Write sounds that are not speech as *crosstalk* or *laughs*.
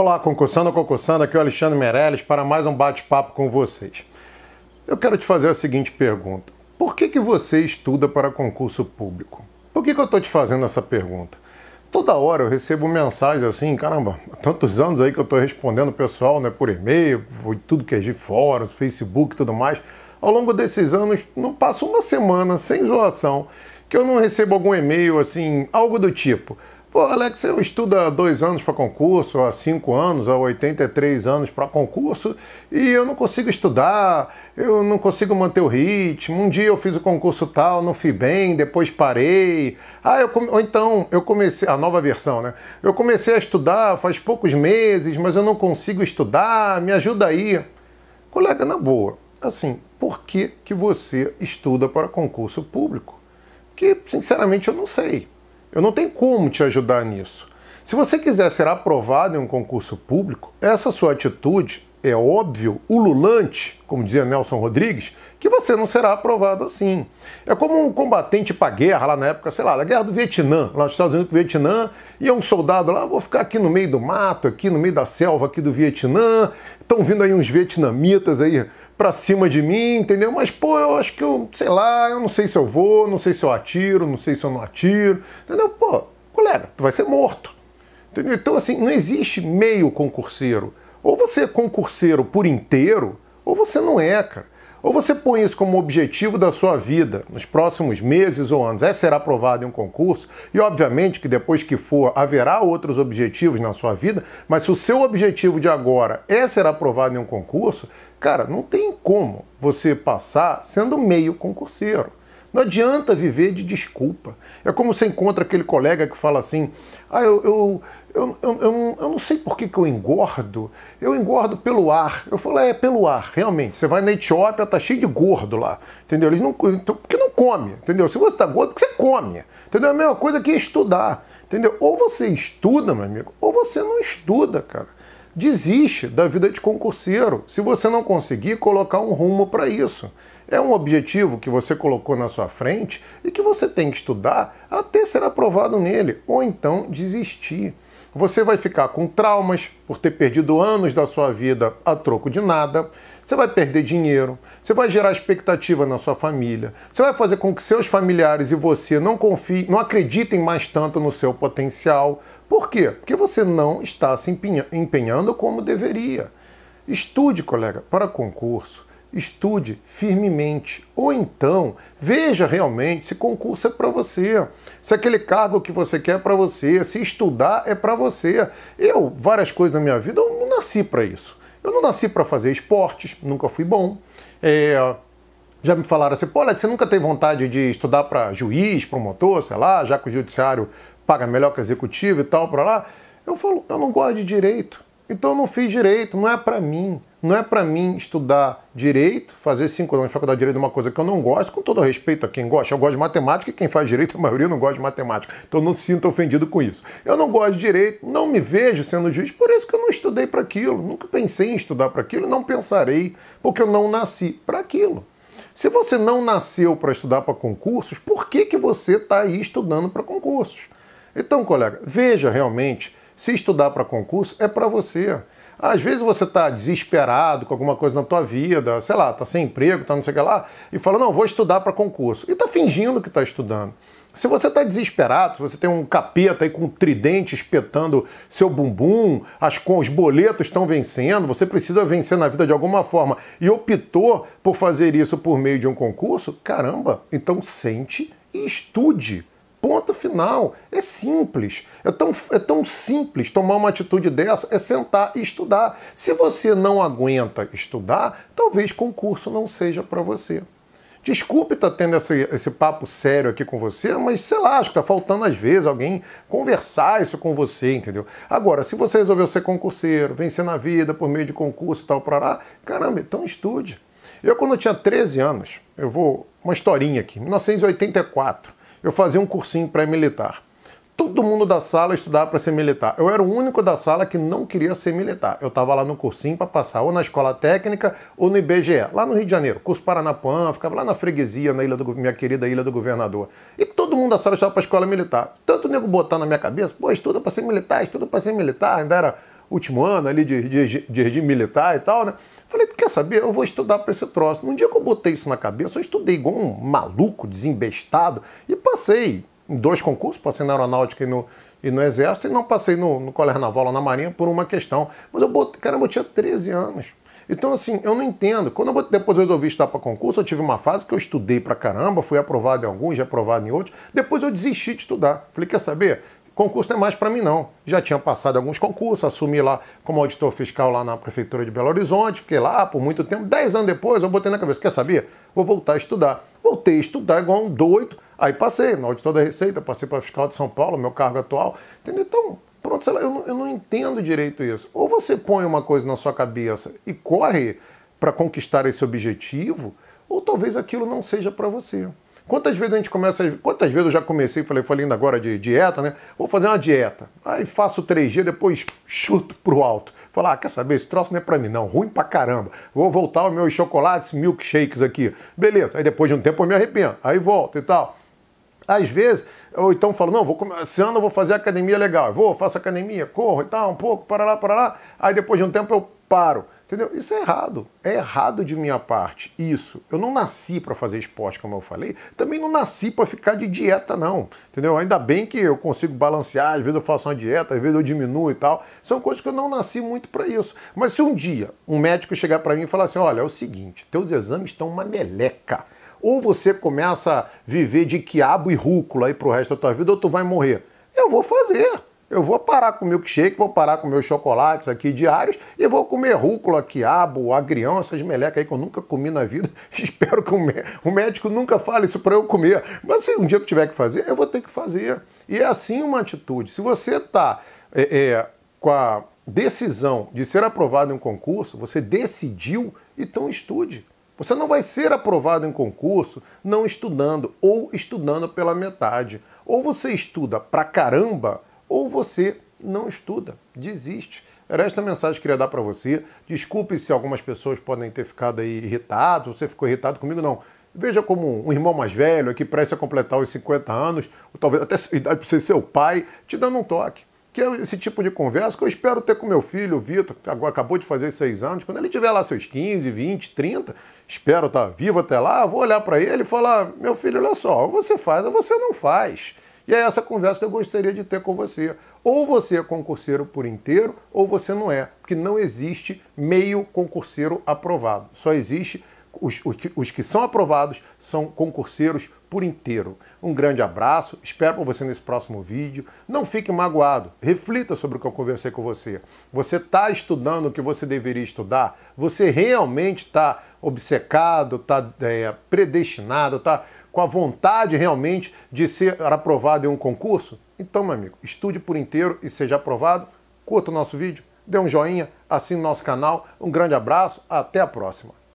Olá, concursando ou concursando, aqui é o Alexandre Meirelles para mais um bate-papo com vocês. Eu quero te fazer a seguinte pergunta. Por que, que você estuda para concurso público? Por que, que eu estou te fazendo essa pergunta? Toda hora eu recebo mensagens assim, caramba, há tantos anos aí que eu estou respondendo o pessoal, né, por e-mail, tudo que é de fóruns, Facebook e tudo mais. Ao longo desses anos, não passa uma semana sem zoação que eu não recebo algum e-mail assim, algo do tipo. Pô, Alex, eu estudo há dois anos para concurso, há cinco anos, há 83 anos para concurso e eu não consigo estudar, eu não consigo manter o ritmo. Um dia eu fiz o concurso tal, não fui bem, depois parei. Ah, eu ou então eu comecei, a nova versão, né? Eu comecei a estudar faz poucos meses, mas eu não consigo estudar, me ajuda aí. Colega, na boa, assim, por que, que você estuda para concurso público? Que, sinceramente, eu não sei. Eu não tenho como te ajudar nisso. Se você quiser ser aprovado em um concurso público, essa sua atitude é óbvio, ululante, como dizia Nelson Rodrigues, que você não será aprovado assim. É como um combatente para guerra lá na época, sei lá, da guerra do Vietnã, lá nos Estados Unidos do Vietnã, e é um soldado lá, vou ficar aqui no meio do mato, aqui no meio da selva aqui do Vietnã, estão vindo aí uns vietnamitas aí pra cima de mim, entendeu? Mas, pô, eu acho que eu, sei lá, eu não sei se eu vou, não sei se eu atiro, não sei se eu não atiro, entendeu? Pô, colega, tu vai ser morto. Entendeu? Então, assim, não existe meio concurseiro. Ou você é concurseiro por inteiro, ou você não é, cara. Ou você põe isso como objetivo da sua vida nos próximos meses ou anos, é ser aprovado em um concurso, e obviamente que depois que for haverá outros objetivos na sua vida, mas se o seu objetivo de agora é ser aprovado em um concurso, cara, não tem como você passar sendo meio concurseiro. Não adianta viver de desculpa. É como você encontra aquele colega que fala assim: ah, eu, eu, eu, eu, não sei por que, que eu engordo, eu engordo pelo ar. Eu falo: é, pelo ar, realmente. Você vai na Etiópia, tá cheio de gordo lá, entendeu? Eles não, então, porque não come, entendeu? Se você tá gordo, você come, entendeu? É a mesma coisa que estudar, entendeu? Ou você estuda, meu amigo, ou você não estuda, cara. Desiste da vida de concurseiro se você não conseguir colocar um rumo para isso. É um objetivo que você colocou na sua frente e que você tem que estudar até ser aprovado nele, ou então desistir. Você vai ficar com traumas por ter perdido anos da sua vida a troco de nada. Você vai perder dinheiro, você vai gerar expectativa na sua família, você vai fazer com que seus familiares e você não confiem, não acreditem mais tanto no seu potencial, por quê? Porque você não está se empenhando como deveria. Estude, colega, para concurso. Estude firmemente. Ou então, veja realmente se concurso é para você, se aquele cargo que você quer é para você, se estudar é para você. Eu, várias coisas na minha vida, eu não nasci para isso. Eu não nasci para fazer esportes, nunca fui bom. É, já me falaram assim, pô, Alex, você nunca tem vontade de estudar para juiz, promotor, sei lá, já que o judiciário paga melhor que executivo e tal para lá. Eu falo, eu não gosto de direito. Então eu não fiz direito, não é para mim. Não é para mim estudar direito, fazer cinco anos de faculdade de direito é uma coisa que eu não gosto, com todo respeito a quem gosta. Eu gosto de matemática e quem faz direito, *laughs* a maioria não gosta de matemática. Então não se sinta ofendido com isso. Eu não gosto de direito, não me vejo sendo juiz, por isso que eu não estudei para aquilo, nunca pensei em estudar para aquilo, não pensarei, porque eu não nasci para aquilo. Se você não nasceu para estudar para concursos, por que, que você está aí estudando para concursos? Então, colega, veja realmente se estudar para concurso é para você. Às vezes você está desesperado com alguma coisa na tua vida, sei lá, está sem emprego, está não sei o que lá, e fala, não, vou estudar para concurso. E está fingindo que está estudando. Se você está desesperado, se você tem um capeta aí com um tridente espetando seu bumbum, as, os boletos estão vencendo, você precisa vencer na vida de alguma forma e optou por fazer isso por meio de um concurso, caramba, então sente e estude. Ponto final. É simples. É tão, é tão simples tomar uma atitude dessa, é sentar e estudar. Se você não aguenta estudar, talvez concurso não seja para você. Desculpe estar tá tendo esse, esse, papo sério aqui com você, mas sei lá, acho que está faltando às vezes alguém conversar isso com você, entendeu? Agora, se você resolveu ser concurseiro, vencer na vida por meio de concurso e tal, para lá, caramba, então estude. Eu, quando eu tinha 13 anos, eu vou. Uma historinha aqui, 1984 eu fazia um cursinho pré-militar. Todo mundo da sala estudava para ser militar. Eu era o único da sala que não queria ser militar. Eu estava lá no cursinho para passar ou na escola técnica ou no IBGE, lá no Rio de Janeiro, curso Paranapuã, ficava lá na freguesia, na ilha do, minha querida Ilha do Governador. E todo mundo da sala estudava para escola militar. Tanto o nego botar na minha cabeça, pô, estuda para ser militar, estuda para ser militar, ainda era último ano ali de, de, de regime militar e tal, né? Falei, quer saber? Eu vou estudar para esse troço. Um dia que eu botei isso na cabeça, eu estudei igual um maluco, desembestado, e passei em dois concursos, passei na aeronáutica e no, e no exército, e não passei no, no colégio naval ou na marinha por uma questão. Mas eu botei, caramba, eu tinha 13 anos. Então, assim, eu não entendo. Quando eu, depois eu resolvi estudar para concurso, eu tive uma fase que eu estudei para caramba, fui aprovado em alguns, já aprovado em outros. Depois eu desisti de estudar. Falei, quer saber? Concurso não é mais para mim, não. Já tinha passado alguns concursos, assumi lá como auditor fiscal lá na Prefeitura de Belo Horizonte, fiquei lá por muito tempo. Dez anos depois, eu botei na cabeça, quer saber? Vou voltar a estudar. Voltei a estudar igual um doido, aí passei na auditor da Receita, passei para fiscal de São Paulo, meu cargo atual. Entendeu? Então, pronto, sei lá, eu não, eu não entendo direito isso. Ou você põe uma coisa na sua cabeça e corre para conquistar esse objetivo, ou talvez aquilo não seja para você. Quantas vezes a gente começa. Quantas vezes eu já comecei, falei, falei ainda agora de dieta, né? Vou fazer uma dieta. Aí faço três dias, depois chuto pro alto. Falar, ah, quer saber? Esse troço não é pra mim, não. Ruim pra caramba. Vou voltar aos meus chocolates, milkshakes aqui. Beleza. Aí depois de um tempo eu me arrependo. Aí volto e tal. Às vezes, ou então falo, não, vou esse ano eu vou fazer academia legal. Eu vou, faço academia, corro e tal, um pouco, para lá, para lá. Aí depois de um tempo eu paro. Entendeu? Isso é errado. É errado de minha parte. Isso. Eu não nasci para fazer esporte, como eu falei. Também não nasci para ficar de dieta, não. Entendeu? Ainda bem que eu consigo balancear. Às vezes eu faço uma dieta, às vezes eu diminuo e tal. São coisas que eu não nasci muito para isso. Mas se um dia um médico chegar para mim e falar assim: olha, é o seguinte, teus exames estão uma meleca. Ou você começa a viver de quiabo e rúcula aí pro resto da tua vida, ou tu vai morrer. Eu vou fazer. Eu vou parar com milkshake, vou parar com meus chocolates aqui diários e vou comer rúcula, quiabo, agrião, essas melecas aí que eu nunca comi na vida. *laughs* Espero que o, mé o médico nunca fale isso para eu comer. Mas se um dia que eu tiver que fazer, eu vou ter que fazer. E é assim uma atitude. Se você está é, é, com a decisão de ser aprovado em um concurso, você decidiu, então estude. Você não vai ser aprovado em concurso não estudando ou estudando pela metade. Ou você estuda pra caramba ou você não estuda, desiste. Era esta mensagem que eu queria dar para você. Desculpe se algumas pessoas podem ter ficado aí irritado, você ficou irritado comigo, não. Veja como um irmão mais velho, que presta a completar os 50 anos, ou talvez até sua idade para ser seu pai, te dando um toque. Que é esse tipo de conversa que eu espero ter com meu filho, o Vitor, que agora acabou de fazer seis anos. Quando ele tiver lá seus 15, 20, 30, espero estar tá vivo até lá, vou olhar para ele e falar: meu filho, olha só, você faz ou você não faz. E é essa conversa que eu gostaria de ter com você. Ou você é concurseiro por inteiro, ou você não é, porque não existe meio concurseiro aprovado. Só existe os, os, que, os que são aprovados são concurseiros por inteiro. Um grande abraço, espero por você nesse próximo vídeo. Não fique magoado, reflita sobre o que eu conversei com você. Você está estudando o que você deveria estudar? Você realmente está obcecado, está é, eh, predestinado, está com a vontade realmente de ser aprovado em um concurso? Então, meu amigo, estude por inteiro e seja aprovado. Curta o nosso vídeo, dê um joinha, assine o nosso canal. Um grande abraço, até a próxima.